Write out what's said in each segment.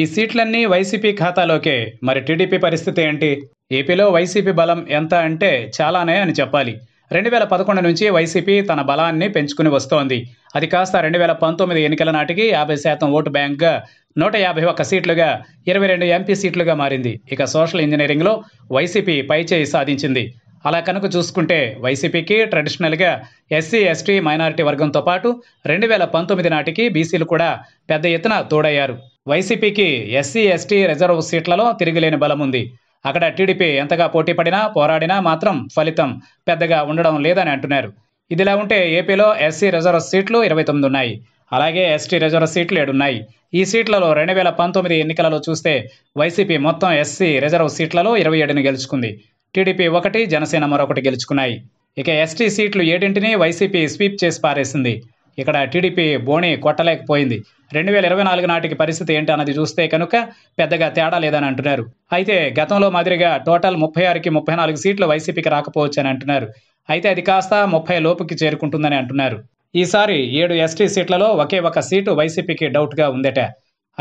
ఈ సీట్లన్నీ వైసీపీ ఖాతాలోకే మరి టీడీపీ పరిస్థితి ఏంటి ఏపీలో వైసీపీ బలం ఎంత అంటే చాలానే అని చెప్పాలి రెండు వేల పదకొండు నుంచి వైసీపీ తన బలాన్ని పెంచుకుని వస్తోంది అది కాస్త రెండు వేల పంతొమ్మిది ఎన్నికల నాటికి యాభై శాతం ఓటు బ్యాంక్గా నూట యాభై ఒక్క సీట్లుగా ఇరవై రెండు ఎంపీ సీట్లుగా మారింది ఇక సోషల్ ఇంజనీరింగ్లో వైసీపీ పైచేయి సాధించింది అలా కనుక చూసుకుంటే వైసీపీకి ట్రెడిషనల్గా ఎస్సీ ఎస్టీ మైనారిటీ వర్గంతో పాటు రెండు వేల పంతొమ్మిది నాటికి బీసీలు కూడా పెద్ద ఎత్తున తోడయ్యారు వైసీపీకి ఎస్సీ ఎస్టీ రిజర్వ్ సీట్లలో తిరిగిలేని బలం ఉంది అక్కడ టీడీపీ ఎంతగా పోటీ పడినా పోరాడినా మాత్రం ఫలితం పెద్దగా ఉండడం లేదని అంటున్నారు ఇదిలా ఉంటే ఏపీలో ఎస్సీ రిజర్వ్ సీట్లు ఇరవై తొమ్మిది ఉన్నాయి అలాగే ఎస్టీ రిజర్వ్ సీట్లు ఏడున్నాయి ఈ సీట్లలో రెండు వేల పంతొమ్మిది ఎన్నికలలో చూస్తే వైసీపీ మొత్తం ఎస్సీ రిజర్వ్ సీట్లలో ఇరవై ఏడుని గెలుచుకుంది టీడీపీ ఒకటి జనసేన మరొకటి గెలుచుకున్నాయి ఇక ఎస్టీ సీట్లు ఏడింటిని వైసీపీ స్వీప్ చేసి పారేసింది ఇక్కడ టీడీపీ బోణి కొట్టలేకపోయింది రెండు వేల ఇరవై నాలుగు నాటికి పరిస్థితి ఏంటి అన్నది చూస్తే కనుక పెద్దగా తేడా లేదని అంటున్నారు అయితే గతంలో మాదిరిగా టోటల్ ముప్పై ఆరుకి ముప్పై నాలుగు సీట్లు వైసీపీకి రాకపోవచ్చు అని అంటున్నారు అయితే అది కాస్త ముప్పై లోపుకి చేరుకుంటుందని అంటున్నారు ఈసారి ఏడు ఎస్టీ సీట్లలో ఒకే ఒక సీటు వైసీపీకి డౌట్గా ఉందట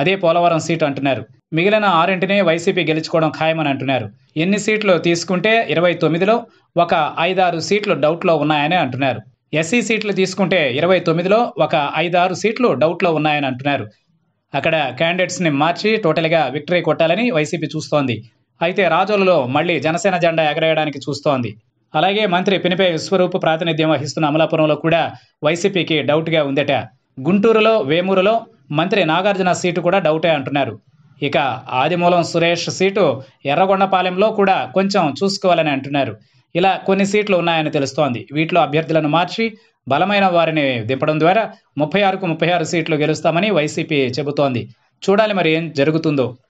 అదే పోలవరం సీటు అంటున్నారు మిగిలిన ఆరింటినే వైసీపీ గెలుచుకోవడం ఖాయమని అంటున్నారు ఎన్ని సీట్లు తీసుకుంటే ఇరవై తొమ్మిదిలో ఒక ఐదారు సీట్లు డౌట్లో ఉన్నాయని అంటున్నారు ఎస్సీ సీట్లు తీసుకుంటే ఇరవై తొమ్మిదిలో ఒక ఐదారు సీట్లు డౌట్లో ఉన్నాయని అంటున్నారు అక్కడ క్యాండిడేట్స్ని మార్చి టోటల్గా విక్టరీ కొట్టాలని వైసీపీ చూస్తోంది అయితే రాజోలలో మళ్లీ జనసేన జెండా ఎగరేయడానికి చూస్తోంది అలాగే మంత్రి పినిపే విశ్వరూప్ ప్రాతినిధ్యం వహిస్తున్న అమలాపురంలో కూడా వైసీపీకి డౌట్గా ఉందట గుంటూరులో వేమూరులో మంత్రి నాగార్జున సీటు కూడా డౌటే అంటున్నారు ఇక ఆదిమూలం సురేష్ సీటు ఎర్రగొండపాలెంలో కూడా కొంచెం చూసుకోవాలని అంటున్నారు ఇలా కొన్ని సీట్లు ఉన్నాయని తెలుస్తోంది వీటిలో అభ్యర్థులను మార్చి బలమైన వారిని దింపడం ద్వారా ముప్పై ఆరుకు ముప్పై ఆరు సీట్లు గెలుస్తామని వైసీపీ చెబుతోంది చూడాలి మరి ఏం జరుగుతుందో